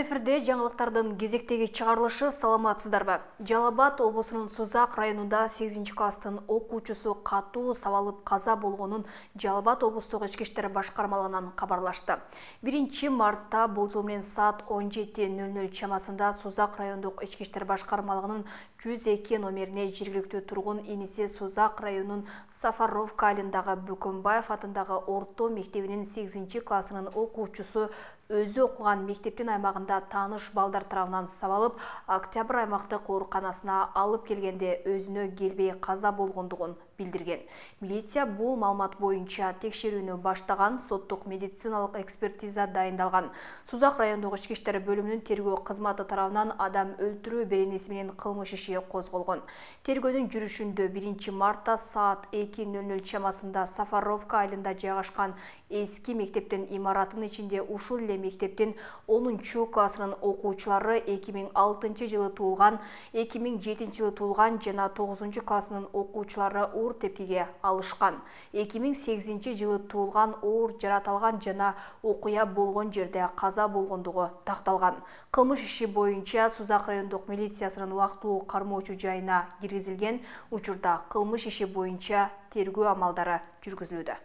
эфирде жаңылыктардын кезектеги чыгарылышы саламатсыздарбы жалал абад облусунун сузак районунда 8 класстын окуучусу катуу сабалып каза болгонун жалал абад облустук ички иштер башкармалыгынан кабарлашты 1 мартта болжол менен саат 17:00 чамасында сузак райондук ички иштер башкармалыгынын 102 номерине жергиликтүү тургун иниси сузак районунун сафаровка айылындагы Бүкөнбаев атындагы орто мектебинин 8 классынын окуучусу өзү окуган мектептин аймагы аймағында таныш балдар тарауынан сабалып, октябрь аймақты қорқанасына алып келгенде өзіні келбей қаза болғындығын билдирген. милиция бул маалымат боюнча текшерүүнү баштаган соттук медициналык экспертиза дайындалган сузак райондук ички иштер бөлүмүнүн тергөө кызматы тарабынан адам өлтүрүү беренеси менен кылмыш иши козголгон тергөөнүн жүрүшүндө 1 мартта саат 2:00 чамасында сафаровка айылында жайгашкан эски мектептин имаратынын ичинде ушул эле мектептин 10 классынын окуучулары 2006 жылы туулган 2007 жылы туулган жана 9 классынын окуучулары оор тепкиге алышкан эки миң сегизинчи жылы туулган оор жараат алган жана окуя болгон жерде каза болгондугу такталган кылмыш иши боюнча сузак райондук милициясынын убактылуу кармоочу жайына киргизилген учурда кылмыш иши боюнча тергөө амалдары жүргүзүлүүдө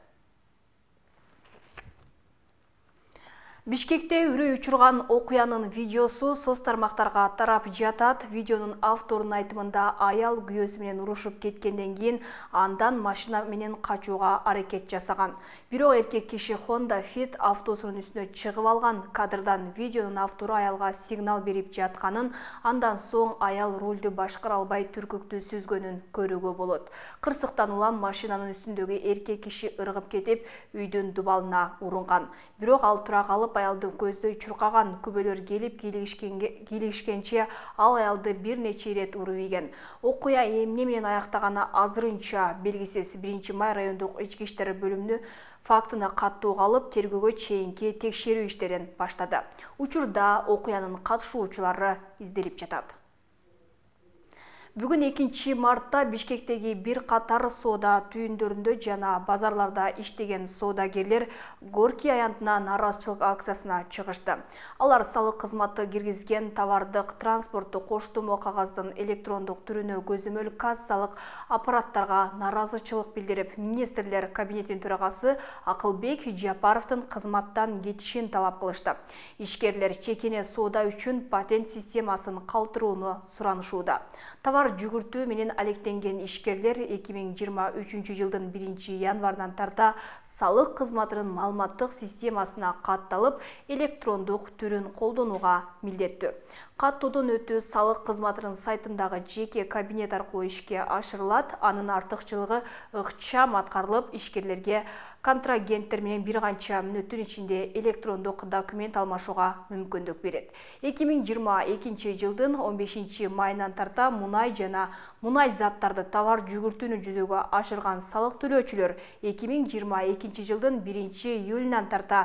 бишкекте үрөй учурган окуянын видеосу соц тармактарга тарап жатат видеонун авторунун айтымында аял күйөөсү менен урушуп кеткенден кийин андан машина менен качууга аракет жасаган бирок эркек киши Honda fit автосунун үстүнө чыгып алган кадрдан видеонун автору аялга сигнал берип жатканын андан соң аял рулду башкара албай түркүктү сүзгөнүн көрүүгө болот кырсыктан улам машинанын үстүндөгү эркек киши ыргып кетип үйдүн дубалына урунган бирок ал тура калып аялды көздөй чуркаган күбөлөр келип кийлигишкенче ал аялды бир нече ирет уруп ийген окуя эмне менен аяктаганы азырынча белгисиз биринчи май райондук ички иштер бөлүмү фактыны каттоого алып тергөөгө чейинки текшерүү иштерин баштады учурда окуянын катышуучулары изделип жатат Бүгін экинчи мартта бишкектеги бір катар сода түйүндөрүндө жана базарларда иштеген келер горький аянтына нааразычылык акциясына чығышты. алар салық кызматы киргизген товардык транспортты коштомо қағаздың электрондық түрүнө көзөмөл кассалык аппараттарға нааразычылык білдіріп, министрлер кабинетинин төрагасы Ақылбек жапаровдун кызматтан кетишин талап қылышты. ишкерлер чекене сода үчүн патент системасын қалтыруыны суранышууда товар жүгүртүү менен алектенген ишкерлер эки миң жыйырма үчүнчү жылдын биринчи январынан тарта салык кызматынын маалыматтык системасына катталып электрондук түрүн колдонууга милдеттүү каттоодон өтүү салык кызматынын сайтындагы жеке кабинет аркылуу ишке ашырылат анын артыкчылыгы ыкчам аткарылып ишкерлерге контрагенттер менен бир канча мүнөттүн ичинде электрондук документ алмашууга мүмкүндүк берет эки миң жыйырма экинчи жылдын он бешинчи майынан тарта мунай жана мунай заттарды товар жүгүртүүнү жүзөгө ашырган салык төлөөчүлөр 2022 жылдын 1 июлунан тарта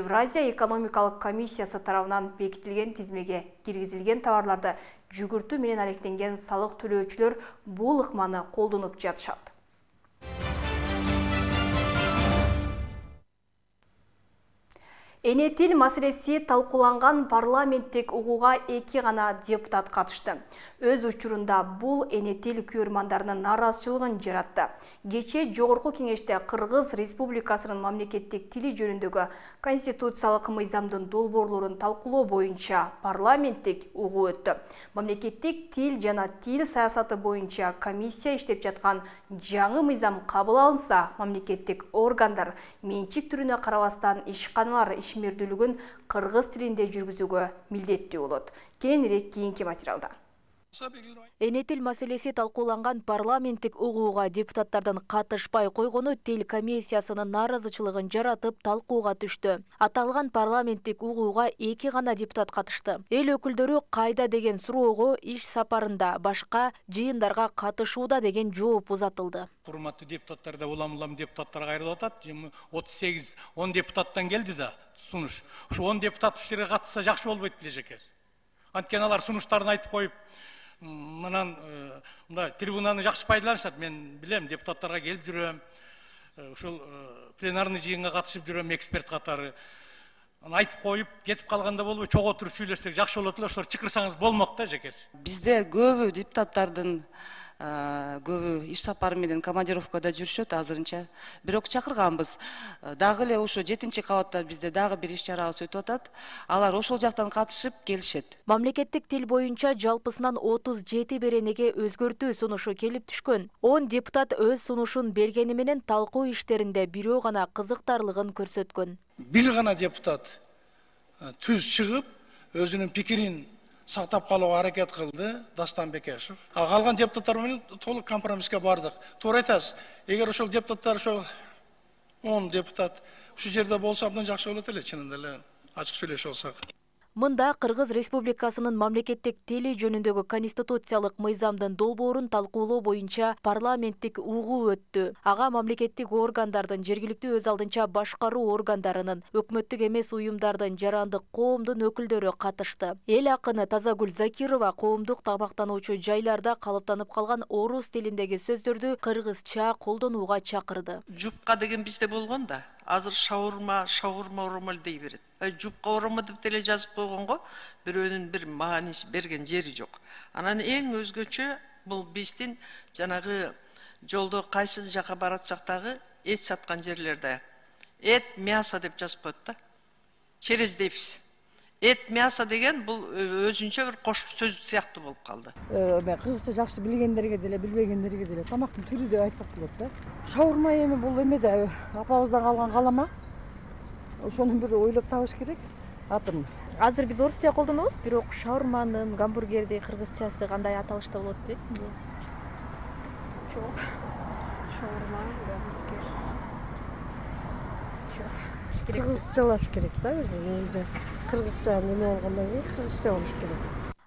Евразия экономикалық комиссиясы тарабынан бекитилген тизмеге киргизилген товарларды жүгүртүү менен алектенген салык төлөөчүлөр бул ыкманы колдонуп жатышат эне тил маселеси талкууланган парламенттик угууга эки гана депутат катышты өз учурунда бул эне тил күйөрмандарынын нааразычылыгын жаратты кечээ жогорку кеңеште кыргыз республикасынын мамлекеттик тили жөнүндөгү конституциялык мыйзамдын долбоорлорун талкуулоо боюнча парламенттик угуу өттү мамлекеттик тил жана тил саясаты боюнча комиссия иштеп жаткан жаңы мыйзам кабыл алынса мамлекеттик органдар менчик түрүнө карабастан иш ишмердүүлүгүн кыргыз тилинде жүргүзүүгө милдеттүү болот кейінірек кийинки материалда тил мәселесі талқыланған парламенттік угууга депутаттардан қатышпай койгону тел комиссиясының нааразычылыгын жаратып талқуға түшті. Аталған парламенттик угууга екі ғана депутат қатышты. Эл өкілдері қайда деген суроого иш сапарында, башқа жиындарға катышууда деген жооп ұзатылды. улам депутаттарда уламылам депутаттарға айрылатат, 38-10 депутаттан келді да сунуш. Шу 10 депутат үштере қатысса жақшы болбойт біле жекер. Анткені алар сунуштарын айтып қойып, мынан э, мына трибунаны жақсы пайдаланышады мен білем депутаттарға келіп жүремін ошол э, э, пленарный жыйынга қатысып жүрөм эксперт қатары айтып қойып кетип калганда болбой чогуу отуруп сүйлөшсөк жакшы болот эле ошолор чакырсаңыз болмок да жекеси бизде көбү депутаттардын көбү иш сапары менен командировкада жүрүшөт азырынча бирок чакырганбыз дагы эле ушу жетинчи кабатта бизде дагы бир иш чарабыз өтүп атат алар ошол жактан катышып келишет мамлекеттик тил боюнча жалпысынан отуз жети беренеге өзгөртүү сунушу келип түшкөн он депутат өз сунушун бергени менен талкуу иштеринде бирөө гана кызыктарлыгын көрсөткөн бир гана депутат түз чыгып өзүнүн пикирин сақтап қалуға әрекет қылды дастан бекешев ал қалған депутаттармен толық компромисске бардық тура айтасыз егер ошол депутаттар ошол он депутат ушул жерде болсо абдан жакшы болот эле чынында эле ачык сүйлөшө алсак мында кыргыз республикасынын мамлекеттик теле жөнүндөгү конституциялык мыйзамдын долбоорун талкуулоо боюнча парламенттик угуу өттү Аға мамлекеттик органдардын жергілікті өз алдынча башкаруу органдарынын өкмөттүк эмес уюмдардын жарандык коомдун өкүлдөрү катышты эл акыны тазагүл закирова коомдук тамактануучу жайларда калыптанып калган орус тилиндеги сөздөрдү кыргызча колдонууга чакырды жупка деген бизде болгон да азыр шаурма шаурма орамал дей береді э, жупқа орама деп деле жазып қойған ғой бирөөнүн бір мағынасы берген жери жоқ. анан эң өзгөчө бұл биздин жанағы жолдо кайсы жаққа баратсак дагы эт саткан жерлерде эт мясо деп жазып коет да через дейбиз ет мясо деген бұл э, өзінше бір қош сөз сияқты болып қалды э, мен қырғызша жақсы білгендерге деле білбегендерге деле тамақтың түрі деп айтсақ болады да шаурма эми бұл эмеде э, апабыздан қалған қалама ошону бир ойлоп табыш керек атын азыр биз орусча колдонобуз бирок шаурманын гамбургерди кыргызчасы кандай аталышта болот билесиңби жок шаурма гамбургер жок кыргызчалаш керек да негизи кыргызча неме болгондон кийин кыргызча болуш керек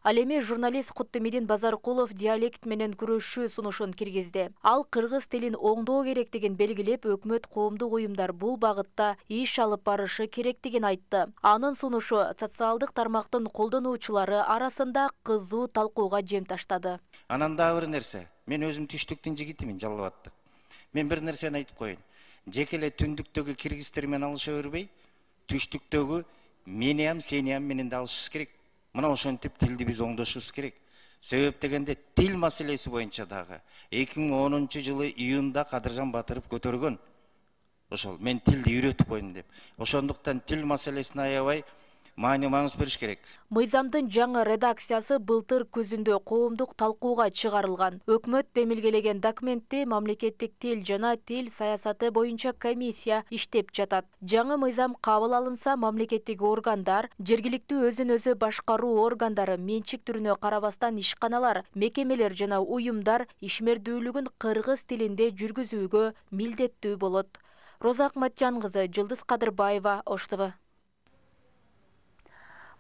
ал эми журналист кутдумидин базаркулов диалект менен күрөшүү сунушун киргизди ал кыргыз тилин оңдоо керектигин белгилеп өкмөт коомдук уюмдар бул багытта иш алып барышы керектигин айтты анын сунушу социалдык тармактын колдонуучулары арасында кызуу талкууга жем таштады анан дагы бир нерсе мен өзүм түштүктүн жигитимин жалал абадтык мен бир нерсени айтып коеюн жеке эле түндүктөгү киргиздер менен алыша бербей түштүктөгү сен ем менен да алышыш керек мына ошентип тилди биз оңдошубуз керек себеп дегенде тил маселеси боюнча дагы эки миң онунчу жылы июнда кадыржан батыров көтөргөн ошол мен тилди үйрөтүп коеюн деп ошондуктан тил маселесин аябай маани маңыз бериш керек мыйзамдын жаңы редакциясы былтыр күзүндө коомдук талкууга чыгарылган өкмөт демилгелеген документти мамлекеттик тил жана тил саясаты боюнча комиссия иштеп жатат жаңы мыйзам кабыл алынса мамлекеттик органдар жергиликтүү өзүн өзү башкаруу органдары менчик түрүнө карабастан ишканалар мекемелер жана уюмдар ишмердүүлүгүн кыргыз тилинде жүргүзүүгө милдеттүү болот роза акматжан кызы жылдыз кадырбаева оштв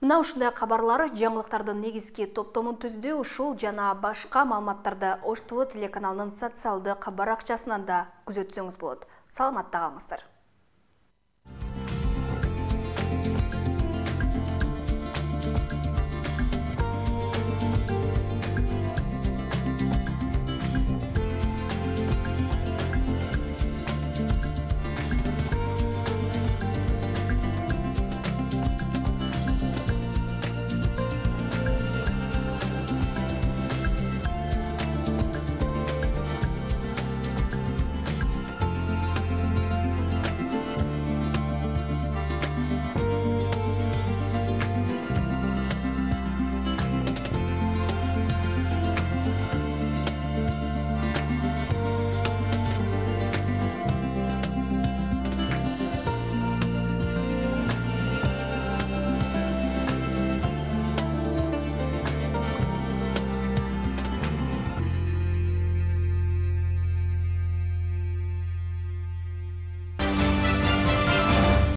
мына ушундай кабарлар жаңылыктардын негизги топтомун түздү ушул жана башка маалыматтарды ош тв телеканалынын социалдык баракчасынан да күзөтсөңүз болот саламатта калыңыздар